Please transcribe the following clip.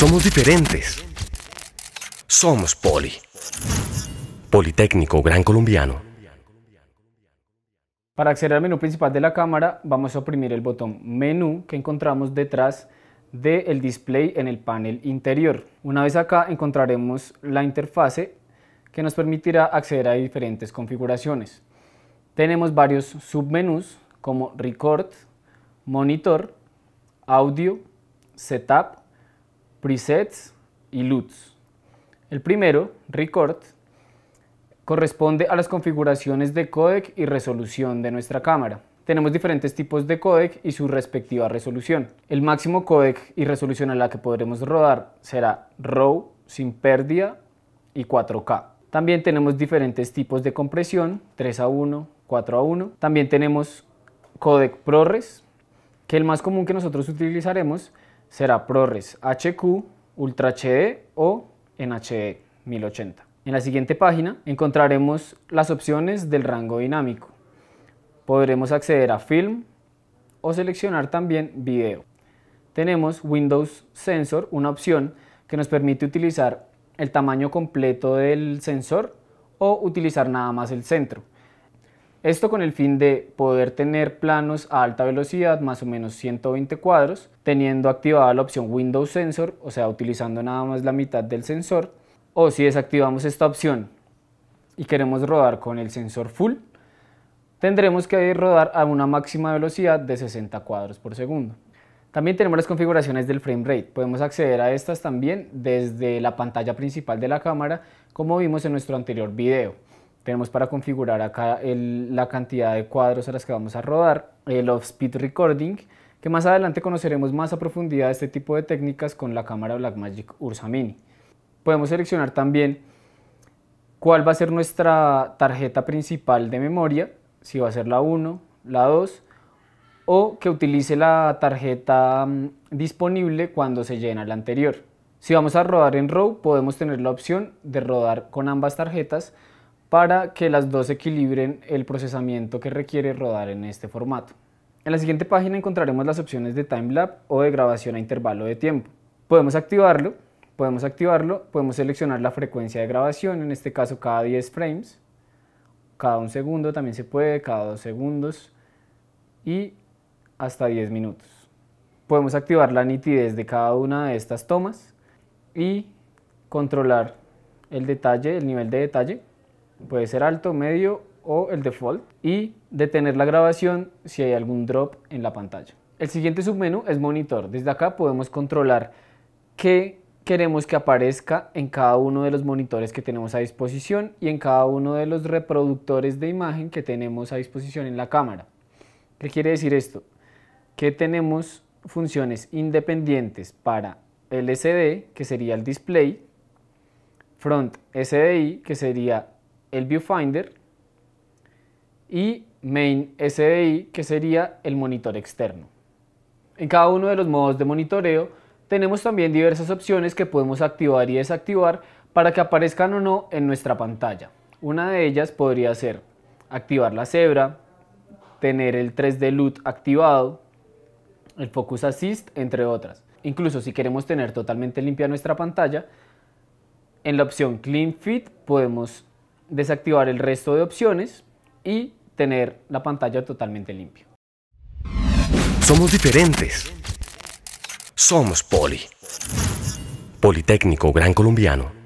Somos diferentes. Somos Poli. Politécnico Gran Colombiano. Para acceder al menú principal de la cámara, vamos a oprimir el botón Menú que encontramos detrás del display en el panel interior. Una vez acá encontraremos la interfase que nos permitirá acceder a diferentes configuraciones. Tenemos varios submenús como Record, Monitor, Audio, Setup presets y LUTs. El primero, record, corresponde a las configuraciones de codec y resolución de nuestra cámara. Tenemos diferentes tipos de codec y su respectiva resolución. El máximo codec y resolución a la que podremos rodar será RAW sin pérdida y 4K. También tenemos diferentes tipos de compresión, 3 a 1, 4 a 1. También tenemos codec ProRes, que el más común que nosotros utilizaremos será ProRes HQ, Ultra HD o en 1080. En la siguiente página encontraremos las opciones del rango dinámico. Podremos acceder a Film o seleccionar también Video. Tenemos Windows Sensor, una opción que nos permite utilizar el tamaño completo del sensor o utilizar nada más el centro. Esto con el fin de poder tener planos a alta velocidad, más o menos 120 cuadros, teniendo activada la opción Windows Sensor, o sea, utilizando nada más la mitad del sensor. O si desactivamos esta opción y queremos rodar con el sensor full, tendremos que ir rodar a una máxima velocidad de 60 cuadros por segundo. También tenemos las configuraciones del frame rate. Podemos acceder a estas también desde la pantalla principal de la cámara, como vimos en nuestro anterior video. Tenemos para configurar acá la cantidad de cuadros a las que vamos a rodar, el off-speed recording, que más adelante conoceremos más a profundidad este tipo de técnicas con la cámara Blackmagic Ursa Mini. Podemos seleccionar también cuál va a ser nuestra tarjeta principal de memoria, si va a ser la 1, la 2, o que utilice la tarjeta mm, disponible cuando se llena la anterior. Si vamos a rodar en RAW, podemos tener la opción de rodar con ambas tarjetas para que las dos equilibren el procesamiento que requiere rodar en este formato. En la siguiente página encontraremos las opciones de timelapse o de grabación a intervalo de tiempo. Podemos activarlo, podemos activarlo, podemos seleccionar la frecuencia de grabación, en este caso cada 10 frames, cada un segundo también se puede, cada dos segundos y hasta 10 minutos. Podemos activar la nitidez de cada una de estas tomas y controlar el detalle, el nivel de detalle puede ser alto, medio o el default y detener la grabación si hay algún drop en la pantalla. El siguiente submenú es monitor. Desde acá podemos controlar qué queremos que aparezca en cada uno de los monitores que tenemos a disposición y en cada uno de los reproductores de imagen que tenemos a disposición en la cámara. ¿Qué quiere decir esto? Que tenemos funciones independientes para LCD, que sería el display, front SDI, que sería el viewfinder y main SDI, que sería el monitor externo. En cada uno de los modos de monitoreo tenemos también diversas opciones que podemos activar y desactivar para que aparezcan o no en nuestra pantalla. Una de ellas podría ser activar la cebra, tener el 3D LUT activado, el Focus Assist, entre otras. Incluso si queremos tener totalmente limpia nuestra pantalla, en la opción Clean Fit podemos desactivar el resto de opciones y tener la pantalla totalmente limpia. Somos diferentes. Somos Poli. Politécnico Gran Colombiano.